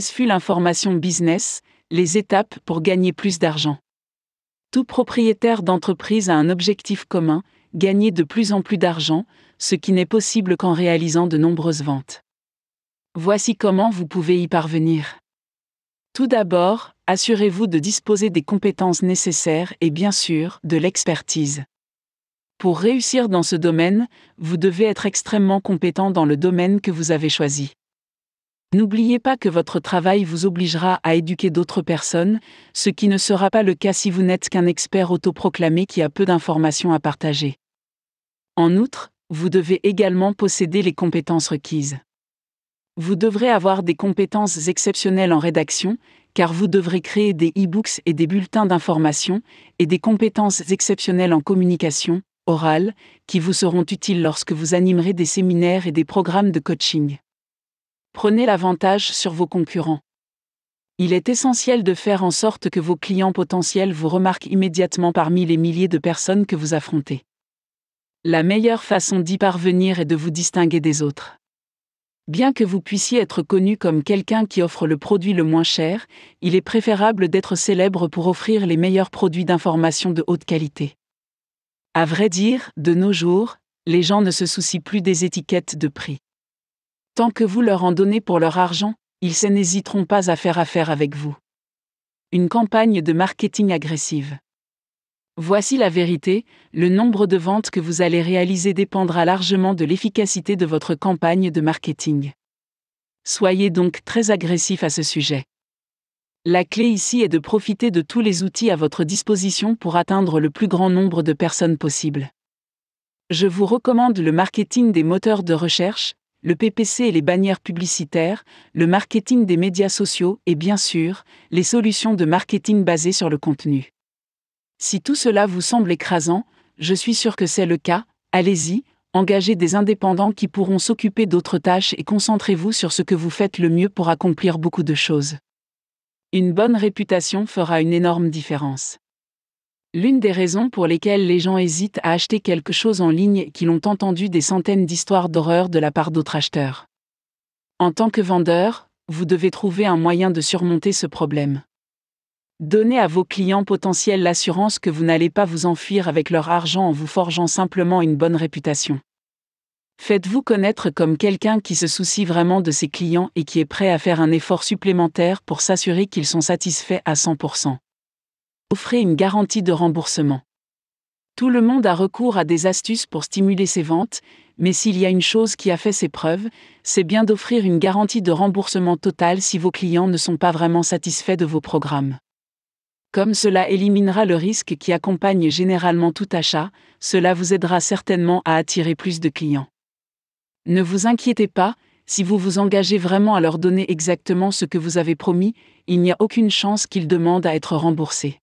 fut l'information Business, les étapes pour gagner plus d'argent. Tout propriétaire d'entreprise a un objectif commun, gagner de plus en plus d'argent, ce qui n'est possible qu'en réalisant de nombreuses ventes. Voici comment vous pouvez y parvenir. Tout d'abord, assurez-vous de disposer des compétences nécessaires et bien sûr de l'expertise. Pour réussir dans ce domaine, vous devez être extrêmement compétent dans le domaine que vous avez choisi. N'oubliez pas que votre travail vous obligera à éduquer d'autres personnes, ce qui ne sera pas le cas si vous n'êtes qu'un expert autoproclamé qui a peu d'informations à partager. En outre, vous devez également posséder les compétences requises. Vous devrez avoir des compétences exceptionnelles en rédaction, car vous devrez créer des e-books et des bulletins d'information, et des compétences exceptionnelles en communication, orale, qui vous seront utiles lorsque vous animerez des séminaires et des programmes de coaching prenez l'avantage sur vos concurrents. Il est essentiel de faire en sorte que vos clients potentiels vous remarquent immédiatement parmi les milliers de personnes que vous affrontez. La meilleure façon d'y parvenir est de vous distinguer des autres. Bien que vous puissiez être connu comme quelqu'un qui offre le produit le moins cher, il est préférable d'être célèbre pour offrir les meilleurs produits d'information de haute qualité. À vrai dire, de nos jours, les gens ne se soucient plus des étiquettes de prix. Tant que vous leur en donnez pour leur argent, ils n'hésiteront pas à faire affaire avec vous. Une campagne de marketing agressive. Voici la vérité, le nombre de ventes que vous allez réaliser dépendra largement de l'efficacité de votre campagne de marketing. Soyez donc très agressif à ce sujet. La clé ici est de profiter de tous les outils à votre disposition pour atteindre le plus grand nombre de personnes possible. Je vous recommande le marketing des moteurs de recherche, le PPC et les bannières publicitaires, le marketing des médias sociaux et bien sûr, les solutions de marketing basées sur le contenu. Si tout cela vous semble écrasant, je suis sûr que c'est le cas, allez-y, engagez des indépendants qui pourront s'occuper d'autres tâches et concentrez-vous sur ce que vous faites le mieux pour accomplir beaucoup de choses. Une bonne réputation fera une énorme différence. L'une des raisons pour lesquelles les gens hésitent à acheter quelque chose en ligne est qu'ils ont entendu des centaines d'histoires d'horreur de la part d'autres acheteurs. En tant que vendeur, vous devez trouver un moyen de surmonter ce problème. Donnez à vos clients potentiels l'assurance que vous n'allez pas vous enfuir avec leur argent en vous forgeant simplement une bonne réputation. Faites-vous connaître comme quelqu'un qui se soucie vraiment de ses clients et qui est prêt à faire un effort supplémentaire pour s'assurer qu'ils sont satisfaits à 100% offrez une garantie de remboursement. Tout le monde a recours à des astuces pour stimuler ses ventes, mais s'il y a une chose qui a fait ses preuves, c'est bien d'offrir une garantie de remboursement total si vos clients ne sont pas vraiment satisfaits de vos programmes. Comme cela éliminera le risque qui accompagne généralement tout achat, cela vous aidera certainement à attirer plus de clients. Ne vous inquiétez pas, si vous vous engagez vraiment à leur donner exactement ce que vous avez promis, il n'y a aucune chance qu'ils demandent à être remboursés.